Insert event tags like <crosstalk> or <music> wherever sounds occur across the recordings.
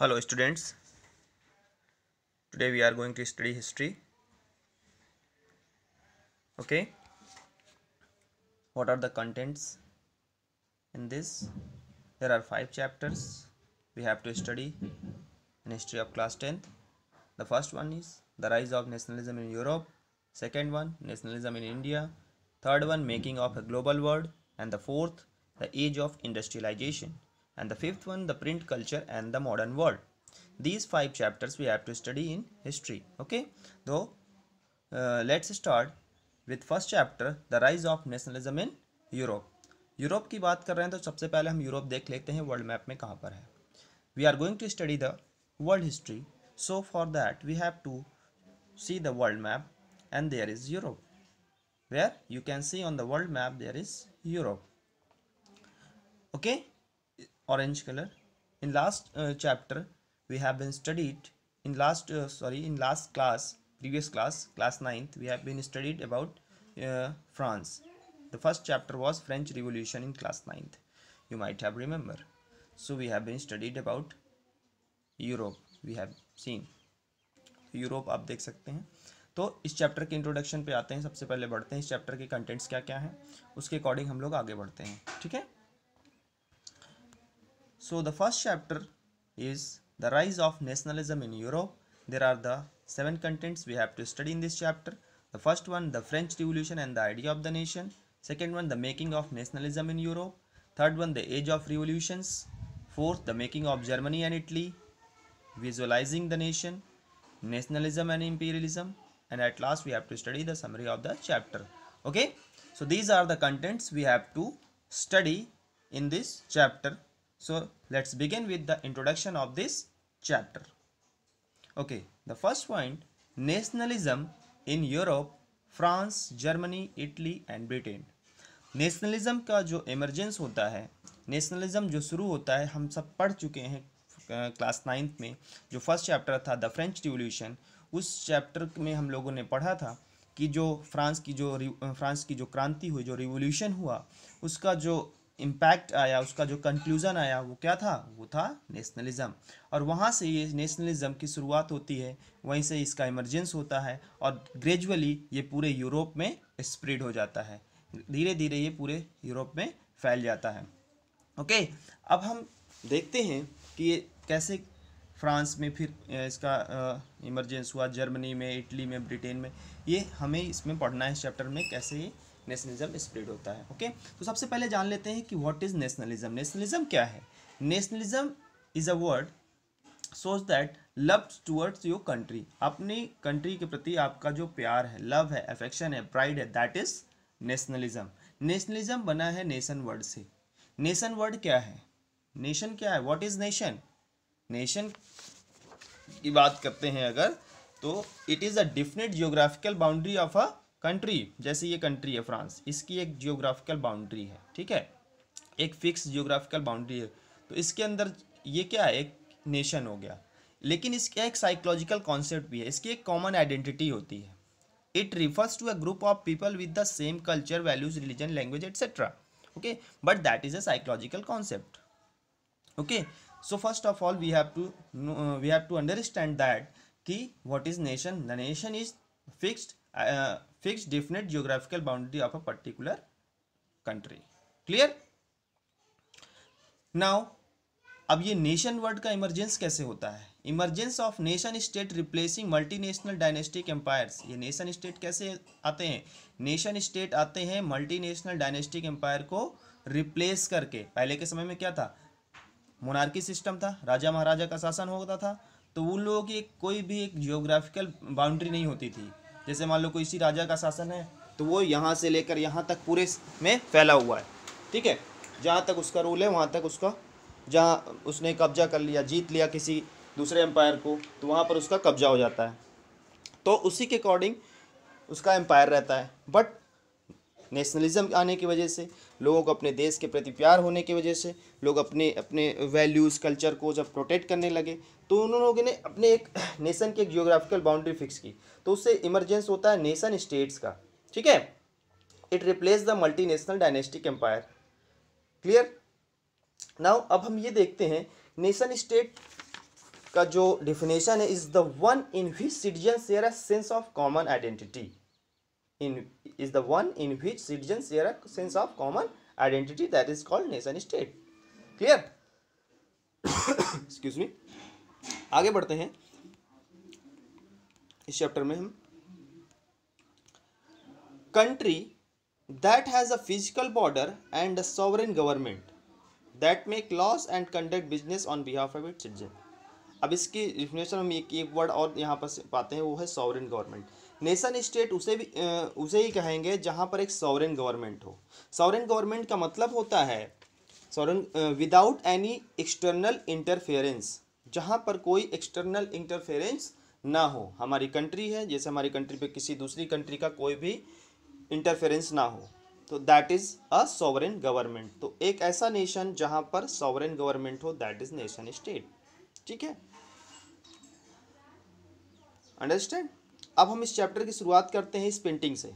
hello students today we are going to study history okay what are the contents in this there are five chapters we have to study in history of class 10th the first one is the rise of nationalism in europe second one nationalism in india third one making of a global world and the fourth the age of industrialization and the fifth one the print culture and the modern world these five chapters we have to study in history okay though uh, let's start with first chapter the rise of nationalism in Europe. Europe ki baat कर रहे हैं तो सबसे पहले हम Europe देख लेते हैं वर्ल्ड मैप में कहाँ पर है we are going to study the world history so for that we have to see the world where you can see on the world map there is Europe okay orange color in last uh, chapter we have been studied in last uh, sorry in last class previous class class 9th we have been studied about uh, france the first chapter was french revolution in class 9th you might have remember so we have been studied about europe we have seen Europe आप देख सकते हैं तो इस chapter के introduction पे आते हैं सबसे पहले बढ़ते हैं इस चैप्टर के कंटेंट्स क्या क्या हैं उसके अकॉर्डिंग हम लोग आगे बढ़ते हैं ठीक है So the first chapter is the rise of nationalism in Europe. There are the seven contents we have to study in this chapter. The first one, the French Revolution and the idea of the nation. Second one, the making of nationalism in Europe. Third one, the age of revolutions. Fourth, the making of Germany and Italy. Visualizing the nation, nationalism and imperialism. And at last, we have to study the summary of the chapter. Okay, so these are the contents we have to study in this chapter So let's begin with the introduction of this chapter. Okay, the first point nationalism in Europe, France, Germany, Italy and Britain. nationalism ka jo emergence hota hai nationalism jo shuru hota hai hum sab pad chuke hain class ninth में जो first chapter था the French revolution उस chapter में हम लोगों ने पढ़ा था कि जो फ्रांस की जो फ्रांस की जो क्रांति हुई जो रिवोल्यूशन हुआ उसका जो इम्पैक्ट आया उसका जो कंक्लूज़न आया वो क्या था वो था नेशनलिज़्म और वहाँ से ये नेशनलिज़म की शुरुआत होती है वहीं से इसका इमरजेंस होता है और ग्रेजुअली ये पूरे यूरोप में स्प्रेड हो जाता है धीरे धीरे ये पूरे यूरोप में फैल जाता है ओके अब हम देखते हैं कि ये कैसे फ्रांस में फिर इसका इमरजेंस हुआ जर्मनी में इटली में ब्रिटेन में ये हमें इसमें पढ़ना है इस चैप्टर में कैसे ये नेशनलिज्म स्प्रेड होता है ओके तो सबसे पहले जान लेते हैं कि व्हाट इज़ नेशनलिज्म नेशनलिज्म क्या है nationalism is a word such that love towards your country अपनी कंट्री के प्रति आपका जो प्यार है लव है अफेक्शन है प्राइड है दैट इज़ नेशनलिज्म नेशनलिज्म बना है नेशन वर्ड से नेशन वर्ड क्या है नेशन क्या है वॉट इज़ नेशन नेशन की बात करते हैं अगर तो it is a definite geographical boundary of a country जैसे ये कंट्री है फ्रांस इसकी एक जियोग्राफिकल बाउंड्री है ठीक है एक फिक्स जियोग्राफिकल बाउंड्री है तो इसके अंदर ये क्या है एक नेशन हो गया लेकिन इसका एक साइकोलॉजिकल कॉन्सेप्ट भी है इसकी एक कॉमन आइडेंटिटी होती है it refers to a group of people with the same culture values religion language etcetera okay but that is a psychological concept okay so first of all we have to we have to understand that कि what is nation the nation is fixed fix definite geographical boundary of a particular country clear now अब ये nation word का emergence कैसे होता है emergence of nation state replacing multinational dynastic empire ये nation state कैसे आते हैं नेशन स्टेट आते हैं मल्टीनेशनल डायनेस्टिक एम्पायर को रिप्लेस करके पहले के समय में क्या था मोनार्की सिस्टम था राजा महाराजा का शासन होता था तो उन लोगों की कोई भी एक जियोग्राफिकल बाउंड्री नहीं होती थी जैसे मान लो कोई इसी राजा का शासन है तो वो यहाँ से लेकर यहाँ तक पूरे में फैला हुआ है ठीक है जहाँ तक उसका रूल है वहाँ तक उसका जहाँ उसने कब्जा कर लिया जीत लिया किसी दूसरे एम्पायर को तो वहाँ पर उसका कब्जा हो जाता है तो उसी के अकॉर्डिंग उसका एम्पायर रहता है बट नेशनलिज्म आने की वजह से लोगों को अपने देश के प्रति प्यार होने की वजह से लोग अपने अपने वैल्यूज़ कल्चर को जब प्रोटेक्ट करने लगे तो उन लोगों ने अपने एक नेशन <clears throat> की एक जियोग्राफिकल बाउंड्री फिक्स की तो उससे इमरजेंस होता है नेशन स्टेट्स का ठीक है it replace the multi national dynastic empire clear now अब हम ये देखते हैं नेशन स्टेट का जो डिफिनेशन है is the one in which citizen share a sense of common identity in is the one in which citizens share a sense of common identity that is called nation state clear <coughs> excuse me आगे बढ़ते हैं इस chapter में हम country that has a physical border and a sovereign government that make laws and conduct business on behalf of it citizen अब इसकी definition हम एक एक वर्ड और यहाँ पर पाते हैं वो है सॉवरन गवर्नमेंट नेशन स्टेट उसे भी उसे ही कहेंगे जहाँ पर एक सॉवरन गवर्नमेंट हो सॉवरन गवर्नमेंट का मतलब होता है sovereign without any external interference जहाँ पर कोई एक्सटर्नल इंटरफेरेंस ना हो हमारी कंट्री है जैसे हमारी कंट्री पे किसी दूसरी कंट्री का कोई भी इंटरफेरेंस ना हो तो that is a sovereign government तो एक ऐसा नेशन जहाँ पर सॉवरन गवर्नमेंट हो दैट इज़ नेशन स्टेट ठीक है अंडरस्टैंड अब हम इस चैप्टर की शुरुआत करते हैं इस पेंटिंग से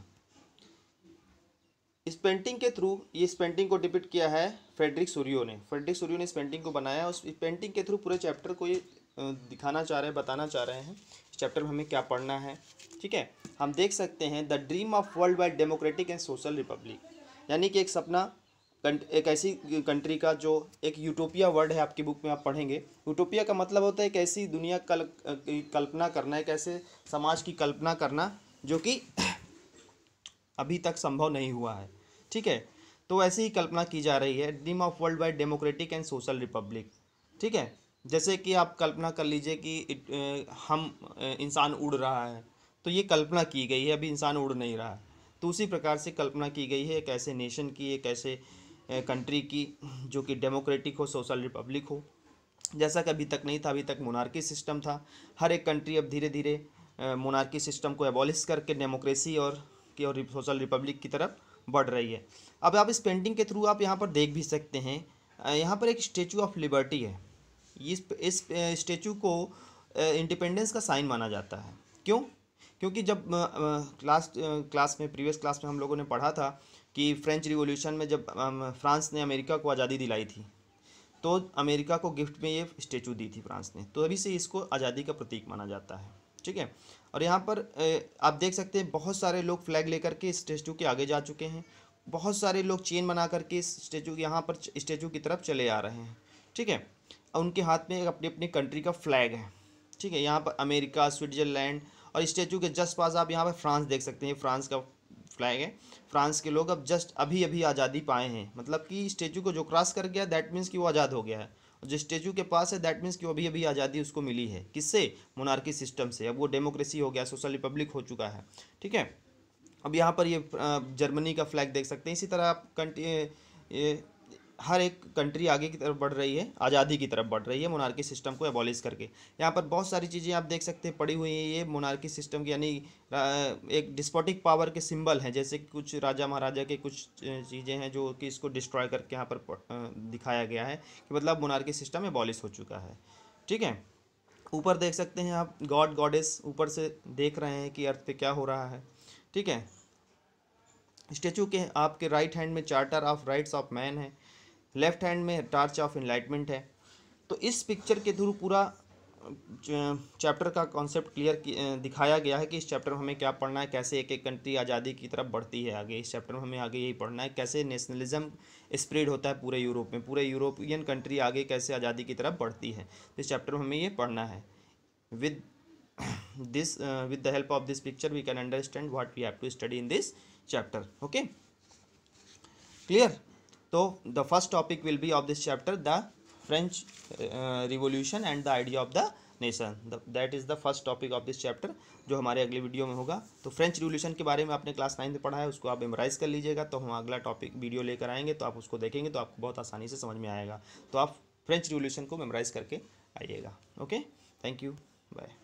इस पेंटिंग के थ्रू ये इस पेंटिंग को डिपिक्ट किया है फ्रेडरिक सूर्यो ने फ्रेडरिक सूर्यो ने इस पेंटिंग को बनाया उस पेंटिंग के थ्रू पूरे चैप्टर को ये दिखाना चाह रहे हैं बताना चाह रहे हैं इस चैप्टर में हमें क्या पढ़ना है ठीक है हम देख सकते हैं the dream of world wide democratic and social republic यानी कि एक सपना एक ऐसी कंट्री का जो एक यूटोपिया वर्ड है आपकी बुक में आप पढ़ेंगे यूटोपिया का मतलब होता है एक ऐसी दुनिया कल कल्पना करना एक ऐसे समाज की कल्पना करना जो कि <clears throat> अभी तक संभव नहीं हुआ है ठीक है तो ऐसी ही कल्पना की जा रही है dream of world wide democratic and social republic ठीक है जैसे कि आप कल्पना कर लीजिए कि हम इंसान उड़ रहा है तो ये कल्पना की गई है अभी इंसान उड़ नहीं रहा है तो उसी प्रकार से कल्पना की गई है एक ऐसे नेशन की एक ऐसे कंट्री की जो कि डेमोक्रेटिक हो सोशल रिपब्लिक हो जैसा कि अभी तक नहीं था अभी तक मोनार्की सिस्टम था हर एक कंट्री अब धीरे धीरे मोनार्की सिस्टम को एबॉलिश करके डेमोक्रेसी और की और सोशल रिपब्लिक की तरफ बढ़ रही है अब आप इस पेंटिंग के थ्रू आप यहाँ पर देख भी सकते हैं यहाँ पर एक स्टेचू ऑफ लिबर्टी है इस इस स्टेचू को इंडिपेंडेंस का साइन माना जाता है क्यों क्योंकि जब लास्ट क्लास में प्रीवियस क्लास में हम लोगों ने पढ़ा था कि फ्रेंच रिवॉल्यूशन में जब फ्रांस ने अमेरिका को आज़ादी दिलाई थी तो अमेरिका को गिफ्ट में ये स्टेचू दी थी फ्रांस ने तो अभी से इसको आज़ादी का प्रतीक माना जाता है ठीक है और यहाँ पर आप देख सकते हैं बहुत सारे लोग फ्लैग लेकर के स्टेचू के आगे जा चुके हैं बहुत सारे लोग चेन बना करके स्टेचू यहाँ पर स्टेचू की तरफ चले आ रहे हैं ठीक है और उनके हाथ में अपनी अपनी कंट्री का फ्लैग है ठीक है यहाँ पर अमेरिका स्विट्ज़रलैंड और स्टेचू के जस्ट पास आप यहाँ पर फ्रांस देख सकते हैं फ्रांस का फ्लैग गए फ्रांस के लोग अब जस्ट अभी अभी आज़ादी पाए हैं मतलब कि स्टेचू को जो क्रॉस कर गया दैट मीन्स कि वो आज़ाद हो गया है और जो स्टेचू के पास है दैट मीन्स कि वो अभी अभी आज़ादी उसको मिली है किससे मोनार्की सिस्टम से अब वो डेमोक्रेसी हो गया सोशल रिपब्लिक हो चुका है ठीक है अब यहाँ पर ये जर्मनी का फ्लैग देख सकते हैं इसी तरह आप कंट्री ये हर एक कंट्री आगे की तरफ बढ़ रही है आज़ादी की तरफ बढ़ रही है मोनार्की सिस्टम को एबॉलिश करके यहाँ पर बहुत सारी चीज़ें आप देख सकते हैं पड़ी हुई हैं ये मोनार्की सिस्टम की यानी एक डिस्पोटिक पावर के सिंबल हैं जैसे कुछ राजा महाराजा के कुछ चीज़ें हैं जो कि इसको डिस्ट्रॉय करके यहाँ पर दिखाया गया है कि मतलब मोनार्की सिस्टम एबॉलिश हो चुका है ठीक है ऊपर देख सकते हैं आप गॉड गॉडेस ऊपर से देख रहे हैं कि अर्थ पे क्या हो रहा है ठीक है स्टेचू के आपके राइट हैंड में charter of rights of man है लेफ्ट हैंड में टार्च ऑफ इन्लाइटमेंट है तो इस पिक्चर के थ्रू पूरा चैप्टर का कॉन्सेप्ट क्लियर दिखाया गया है कि इस चैप्टर में हमें क्या पढ़ना है कैसे एक एक कंट्री आज़ादी की तरफ बढ़ती है आगे इस चैप्टर में हमें आगे यही पढ़ना है कैसे नेशनलिज्म स्प्रेड होता है पूरे यूरोप में पूरे यूरोपियन कंट्री आगे कैसे आज़ादी की तरफ बढ़ती है तो इस चैप्टर में हमें ये पढ़ना है with this with the help of this picture we can understand what we have to study in this chapter okay clear तो the first topic will be of this chapter the French revolution and the idea of the nation that is the first topic of this chapter जो हमारे अगले video में होगा तो French revolution के बारे में आपने क्लास नाइन पढ़ा है उसको आप मेमोराइज़ कर लीजिएगा तो हम अगला टॉपिक वीडियो लेकर आएंगे तो आप उसको देखेंगे तो आपको बहुत आसानी से समझ में आएगा तो आप फ्रेंच रिवोल्यूशन को मेमोराइज़ करके आइएगा ओके थैंक यू बाय